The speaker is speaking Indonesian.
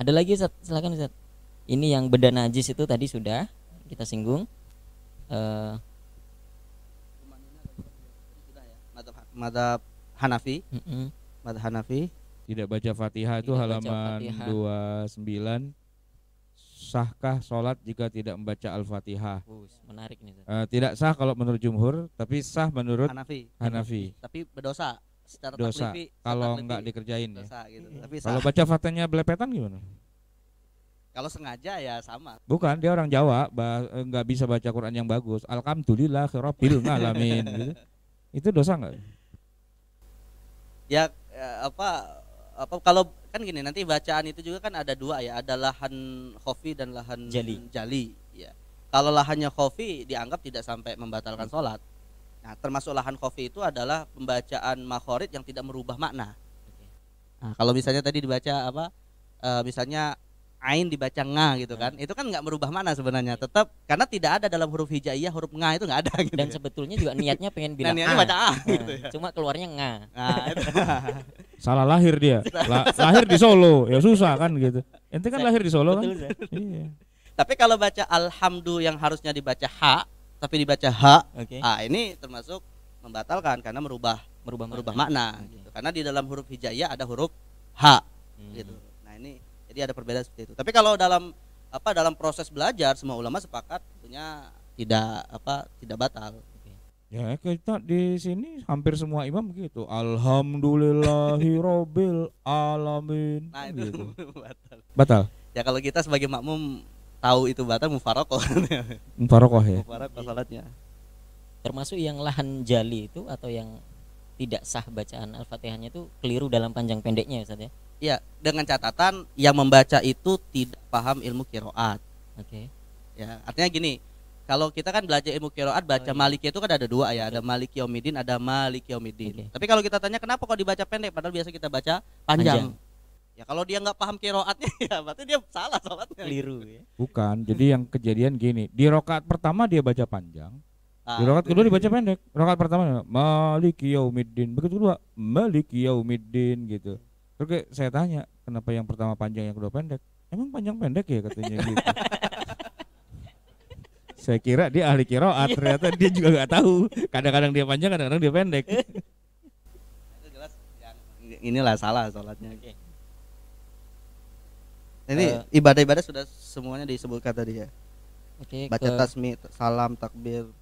Ada lagi Ustaz? Silakan Ustaz. Ini yang benda najis itu tadi sudah kita singgung. Uh, Madhab Hanafi. Madhab Hanafi. Tidak baca Fatihah itu halaman fatihah. 29 sahkah sholat jika tidak membaca al-fatihah? menarik nih. Uh, tidak sah kalau menurut jumhur, tapi sah menurut Hanafi. Hanafi. Tapi berdosa secara dosa kalau nggak dikerjain ya. dosa, ya. gitu. Iya. Tapi kalau baca fatenya belepetan gimana? Kalau sengaja ya sama. Bukan, dia orang Jawa, eh, nggak bisa baca Quran yang bagus. Alhamdulillah rabbil ngalamin gitu. Itu dosa nggak? Ya, ya apa apa kalau kan gini nanti bacaan itu juga kan ada dua ya, ada lahan kopi dan lahan jali. jali ya. Kalau lahannya kopi dianggap tidak sampai membatalkan hmm. sholat Nah, termasuk lahan kofi itu adalah pembacaan makhorid yang tidak merubah makna. Nah, kalau misalnya tadi dibaca apa, e, misalnya ain dibaca nga gitu iya. kan, itu kan nggak merubah makna sebenarnya, tetap karena tidak ada dalam huruf hijaiyah huruf nga itu nggak ada. Gitu Dan ya. sebetulnya juga niatnya pengen bilang nah, niatnya baca a, iya, gitu ya. cuma keluarnya nga. Nah, Salah lahir dia, La lahir di Solo ya susah kan gitu. Ente kan lahir di Solo kan. iya. Tapi kalau baca alhamdu yang harusnya dibaca ha, tapi dibaca H, okay. ah ini termasuk membatalkan karena merubah merubah merubah makna, makna okay. gitu. Karena di dalam huruf hijaiyah ada huruf H hmm. gitu. Nah, ini jadi ada perbedaan seperti itu. Tapi kalau dalam apa dalam proses belajar semua ulama sepakat punya tidak apa tidak batal. Ya kita di sini hampir semua imam gitu. Alhamdulillahirobbil alamin. Nah itu gitu. batal. Batal. Ya kalau kita sebagai makmum tahu itu batal mufarokoh mufarokoh ya mufarokoh salatnya termasuk yang lahan jali itu atau yang tidak sah bacaan al-fatihahnya itu keliru dalam panjang pendeknya ya Ustaz ya Iya, dengan catatan yang membaca itu tidak paham ilmu kiroat. Oke. Okay. Ya, artinya gini, kalau kita kan belajar ilmu kiroat baca oh, iya. maliki itu kan ada dua ya, okay. ada maliki omidin, ada maliki omidin. Okay. Tapi kalau kita tanya kenapa kok dibaca pendek, padahal biasa kita baca panjang. panjang. Ya kalau dia nggak paham kiroatnya ya berarti dia salah sholatnya. Keliru ya. Bukan. Jadi yang kejadian gini, di rokat pertama dia baca panjang, ah, di rokaat kedua dibaca pendek. Rokaat pertama Maliki Yaumiddin, begitu kedua Maliki Yaumiddin gitu. oke saya tanya, kenapa yang pertama panjang yang kedua pendek? Emang panjang pendek ya katanya gitu. saya kira dia ahli kiroat, ternyata dia juga nggak tahu. Kadang-kadang dia panjang, kadang-kadang dia pendek. inilah salah sholatnya. Okay. Ini eh. ibadah-ibadah sudah semuanya disebutkan tadi ya. Oke. Okay, Baca ke... tasmi, salam, takbir,